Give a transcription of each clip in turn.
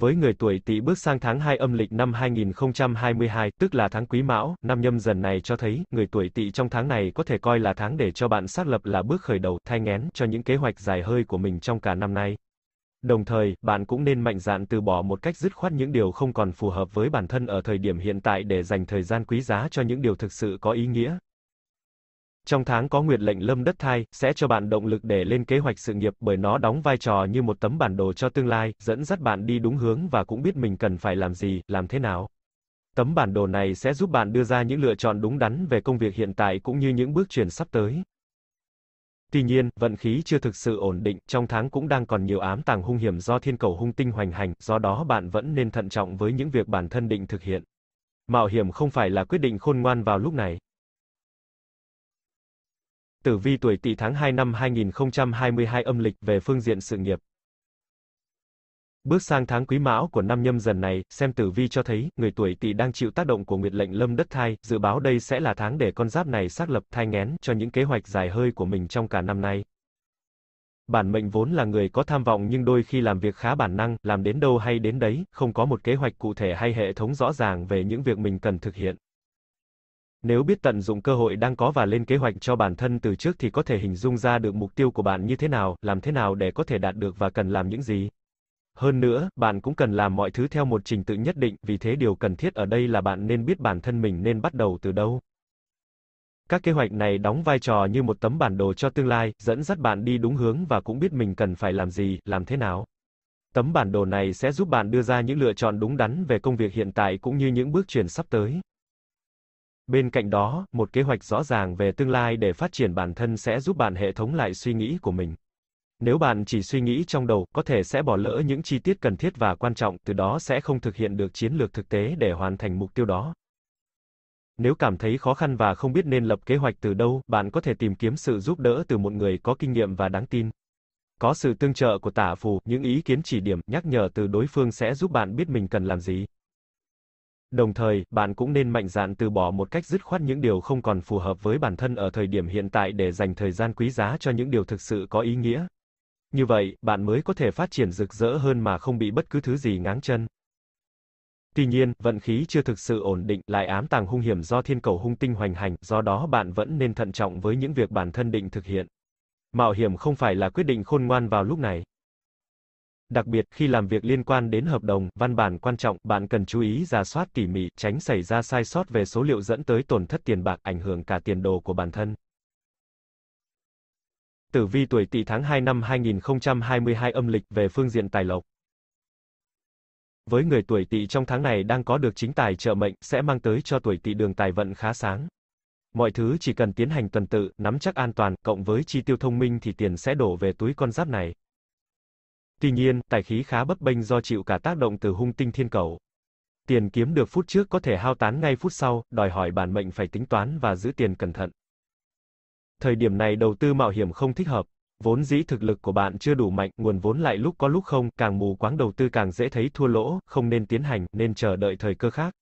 Với người tuổi Tỵ bước sang tháng 2 âm lịch năm 2022, tức là tháng Quý Mão, năm nhâm dần này cho thấy, người tuổi Tỵ trong tháng này có thể coi là tháng để cho bạn xác lập là bước khởi đầu, thay ngén cho những kế hoạch dài hơi của mình trong cả năm nay. Đồng thời, bạn cũng nên mạnh dạn từ bỏ một cách dứt khoát những điều không còn phù hợp với bản thân ở thời điểm hiện tại để dành thời gian quý giá cho những điều thực sự có ý nghĩa trong tháng có nguyệt lệnh lâm đất thai, sẽ cho bạn động lực để lên kế hoạch sự nghiệp bởi nó đóng vai trò như một tấm bản đồ cho tương lai, dẫn dắt bạn đi đúng hướng và cũng biết mình cần phải làm gì, làm thế nào. Tấm bản đồ này sẽ giúp bạn đưa ra những lựa chọn đúng đắn về công việc hiện tại cũng như những bước chuyển sắp tới. Tuy nhiên, vận khí chưa thực sự ổn định, trong tháng cũng đang còn nhiều ám tàng hung hiểm do thiên cầu hung tinh hoành hành, do đó bạn vẫn nên thận trọng với những việc bản thân định thực hiện. Mạo hiểm không phải là quyết định khôn ngoan vào lúc này. Tử vi tuổi Tỵ tháng 2 năm 2022 âm lịch về phương diện sự nghiệp. Bước sang tháng Quý Mão của năm nhâm dần này, xem tử vi cho thấy, người tuổi Tỵ đang chịu tác động của nguyệt lệnh Lâm đất thai, dự báo đây sẽ là tháng để con giáp này xác lập thai nghén cho những kế hoạch dài hơi của mình trong cả năm nay. Bản mệnh vốn là người có tham vọng nhưng đôi khi làm việc khá bản năng, làm đến đâu hay đến đấy, không có một kế hoạch cụ thể hay hệ thống rõ ràng về những việc mình cần thực hiện. Nếu biết tận dụng cơ hội đang có và lên kế hoạch cho bản thân từ trước thì có thể hình dung ra được mục tiêu của bạn như thế nào, làm thế nào để có thể đạt được và cần làm những gì. Hơn nữa, bạn cũng cần làm mọi thứ theo một trình tự nhất định, vì thế điều cần thiết ở đây là bạn nên biết bản thân mình nên bắt đầu từ đâu. Các kế hoạch này đóng vai trò như một tấm bản đồ cho tương lai, dẫn dắt bạn đi đúng hướng và cũng biết mình cần phải làm gì, làm thế nào. Tấm bản đồ này sẽ giúp bạn đưa ra những lựa chọn đúng đắn về công việc hiện tại cũng như những bước chuyển sắp tới. Bên cạnh đó, một kế hoạch rõ ràng về tương lai để phát triển bản thân sẽ giúp bạn hệ thống lại suy nghĩ của mình. Nếu bạn chỉ suy nghĩ trong đầu, có thể sẽ bỏ lỡ những chi tiết cần thiết và quan trọng, từ đó sẽ không thực hiện được chiến lược thực tế để hoàn thành mục tiêu đó. Nếu cảm thấy khó khăn và không biết nên lập kế hoạch từ đâu, bạn có thể tìm kiếm sự giúp đỡ từ một người có kinh nghiệm và đáng tin. Có sự tương trợ của tả phù, những ý kiến chỉ điểm, nhắc nhở từ đối phương sẽ giúp bạn biết mình cần làm gì. Đồng thời, bạn cũng nên mạnh dạn từ bỏ một cách dứt khoát những điều không còn phù hợp với bản thân ở thời điểm hiện tại để dành thời gian quý giá cho những điều thực sự có ý nghĩa. Như vậy, bạn mới có thể phát triển rực rỡ hơn mà không bị bất cứ thứ gì ngáng chân. Tuy nhiên, vận khí chưa thực sự ổn định, lại ám tàng hung hiểm do thiên cầu hung tinh hoành hành, do đó bạn vẫn nên thận trọng với những việc bản thân định thực hiện. Mạo hiểm không phải là quyết định khôn ngoan vào lúc này. Đặc biệt, khi làm việc liên quan đến hợp đồng, văn bản quan trọng, bạn cần chú ý ra soát tỉ mỉ, tránh xảy ra sai sót về số liệu dẫn tới tổn thất tiền bạc, ảnh hưởng cả tiền đồ của bản thân. Tử vi tuổi Tỵ tháng 2 năm 2022 âm lịch về phương diện tài lộc. Với người tuổi Tỵ trong tháng này đang có được chính tài trợ mệnh sẽ mang tới cho tuổi Tỵ đường tài vận khá sáng. Mọi thứ chỉ cần tiến hành tuần tự, nắm chắc an toàn, cộng với chi tiêu thông minh thì tiền sẽ đổ về túi con giáp này. Tuy nhiên, tài khí khá bấp bênh do chịu cả tác động từ hung tinh thiên cầu. Tiền kiếm được phút trước có thể hao tán ngay phút sau, đòi hỏi bản mệnh phải tính toán và giữ tiền cẩn thận. Thời điểm này đầu tư mạo hiểm không thích hợp, vốn dĩ thực lực của bạn chưa đủ mạnh, nguồn vốn lại lúc có lúc không, càng mù quáng đầu tư càng dễ thấy thua lỗ, không nên tiến hành, nên chờ đợi thời cơ khác.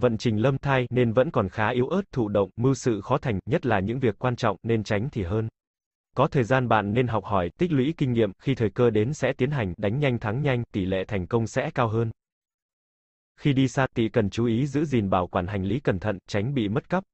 Vận trình lâm thai nên vẫn còn khá yếu ớt, thụ động, mưu sự khó thành, nhất là những việc quan trọng nên tránh thì hơn. Có thời gian bạn nên học hỏi, tích lũy kinh nghiệm, khi thời cơ đến sẽ tiến hành, đánh nhanh thắng nhanh, tỷ lệ thành công sẽ cao hơn. Khi đi xa, tị cần chú ý giữ gìn bảo quản hành lý cẩn thận, tránh bị mất cắp.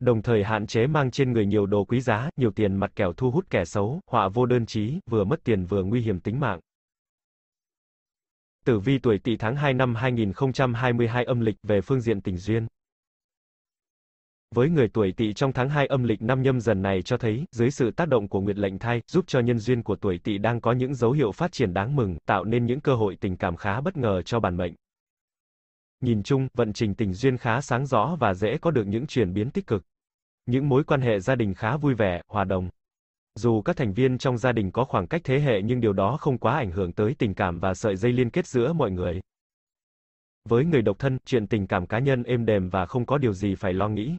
Đồng thời hạn chế mang trên người nhiều đồ quý giá, nhiều tiền mặt kẻo thu hút kẻ xấu, họa vô đơn chí, vừa mất tiền vừa nguy hiểm tính mạng. Tử vi tuổi Tỵ tháng 2 năm 2022 âm lịch về phương diện tình duyên. Với người tuổi tỵ trong tháng 2 âm lịch năm nhâm dần này cho thấy, dưới sự tác động của nguyệt lệnh thai, giúp cho nhân duyên của tuổi tỵ đang có những dấu hiệu phát triển đáng mừng, tạo nên những cơ hội tình cảm khá bất ngờ cho bản mệnh. Nhìn chung, vận trình tình duyên khá sáng rõ và dễ có được những chuyển biến tích cực. Những mối quan hệ gia đình khá vui vẻ, hòa đồng. Dù các thành viên trong gia đình có khoảng cách thế hệ nhưng điều đó không quá ảnh hưởng tới tình cảm và sợi dây liên kết giữa mọi người. Với người độc thân, chuyện tình cảm cá nhân êm đềm và không có điều gì phải lo nghĩ.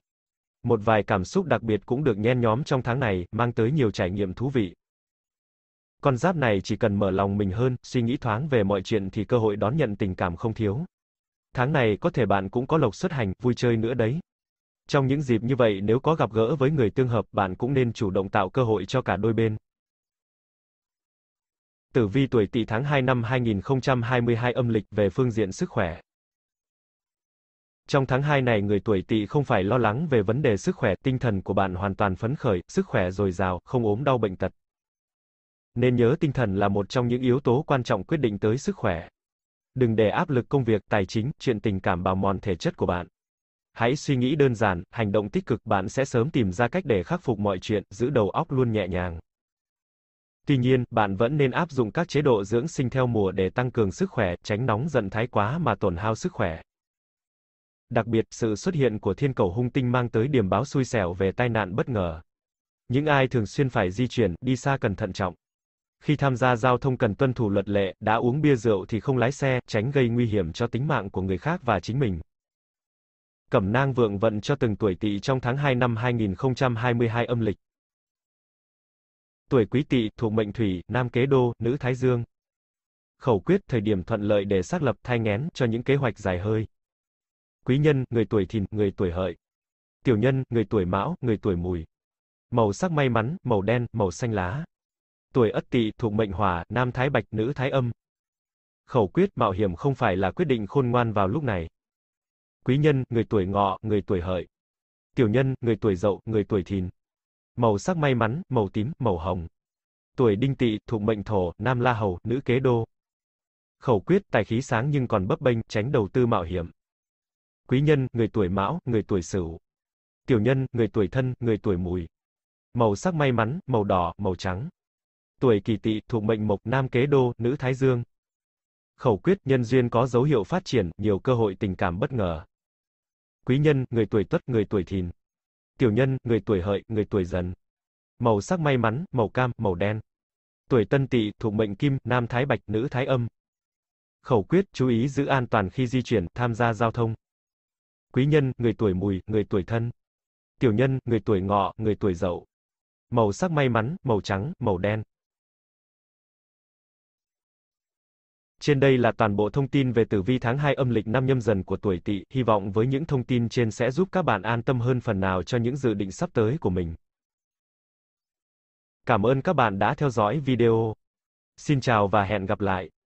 Một vài cảm xúc đặc biệt cũng được nhen nhóm trong tháng này, mang tới nhiều trải nghiệm thú vị. Con giáp này chỉ cần mở lòng mình hơn, suy nghĩ thoáng về mọi chuyện thì cơ hội đón nhận tình cảm không thiếu. Tháng này có thể bạn cũng có lộc xuất hành, vui chơi nữa đấy. Trong những dịp như vậy nếu có gặp gỡ với người tương hợp, bạn cũng nên chủ động tạo cơ hội cho cả đôi bên. Tử vi tuổi Tỵ tháng 2 năm 2022 âm lịch về phương diện sức khỏe. Trong tháng 2 này người tuổi tỵ không phải lo lắng về vấn đề sức khỏe, tinh thần của bạn hoàn toàn phấn khởi, sức khỏe dồi dào, không ốm đau bệnh tật. Nên nhớ tinh thần là một trong những yếu tố quan trọng quyết định tới sức khỏe. Đừng để áp lực công việc, tài chính, chuyện tình cảm bào mòn thể chất của bạn. Hãy suy nghĩ đơn giản, hành động tích cực, bạn sẽ sớm tìm ra cách để khắc phục mọi chuyện, giữ đầu óc luôn nhẹ nhàng. Tuy nhiên, bạn vẫn nên áp dụng các chế độ dưỡng sinh theo mùa để tăng cường sức khỏe, tránh nóng giận thái quá mà tổn hao sức khỏe. Đặc biệt, sự xuất hiện của thiên cầu hung tinh mang tới điểm báo xui xẻo về tai nạn bất ngờ. Những ai thường xuyên phải di chuyển, đi xa cần thận trọng. Khi tham gia giao thông cần tuân thủ luật lệ, đã uống bia rượu thì không lái xe, tránh gây nguy hiểm cho tính mạng của người khác và chính mình. Cẩm nang vượng vận cho từng tuổi tỵ trong tháng 2 năm 2022 âm lịch. Tuổi quý tỵ thuộc mệnh thủy, nam kế đô, nữ thái dương. Khẩu quyết thời điểm thuận lợi để xác lập thai nghén cho những kế hoạch dài hơi quý nhân, người tuổi thìn, người tuổi hợi. Tiểu nhân, người tuổi mão, người tuổi mùi. Màu sắc may mắn, màu đen, màu xanh lá. Tuổi ất tỵ thuộc mệnh hỏa, nam thái bạch, nữ thái âm. Khẩu quyết mạo hiểm không phải là quyết định khôn ngoan vào lúc này. Quý nhân, người tuổi ngọ, người tuổi hợi. Tiểu nhân, người tuổi dậu, người tuổi thìn. Màu sắc may mắn, màu tím, màu hồng. Tuổi đinh tỵ thuộc mệnh thổ, nam la hầu, nữ kế đô. Khẩu quyết tài khí sáng nhưng còn bấp bênh, tránh đầu tư mạo hiểm quý nhân, người tuổi mão, người tuổi sửu. Tiểu nhân, người tuổi thân, người tuổi mùi. Màu sắc may mắn, màu đỏ, màu trắng. Tuổi kỳ tỵ thuộc mệnh mộc, nam kế đô, nữ thái dương. Khẩu quyết, nhân duyên có dấu hiệu phát triển, nhiều cơ hội tình cảm bất ngờ. Quý nhân, người tuổi tuất, người tuổi thìn. Tiểu nhân, người tuổi hợi, người tuổi dần. Màu sắc may mắn, màu cam, màu đen. Tuổi tân tỵ thuộc mệnh kim, nam thái bạch, nữ thái âm. Khẩu quyết, chú ý giữ an toàn khi di chuyển, tham gia giao thông quý nhân, người tuổi mùi, người tuổi thân. Tiểu nhân, người tuổi ngọ, người tuổi dậu. Màu sắc may mắn, màu trắng, màu đen. Trên đây là toàn bộ thông tin về tử vi tháng 2 âm lịch năm nhâm dần của tuổi Tỵ, hy vọng với những thông tin trên sẽ giúp các bạn an tâm hơn phần nào cho những dự định sắp tới của mình. Cảm ơn các bạn đã theo dõi video. Xin chào và hẹn gặp lại.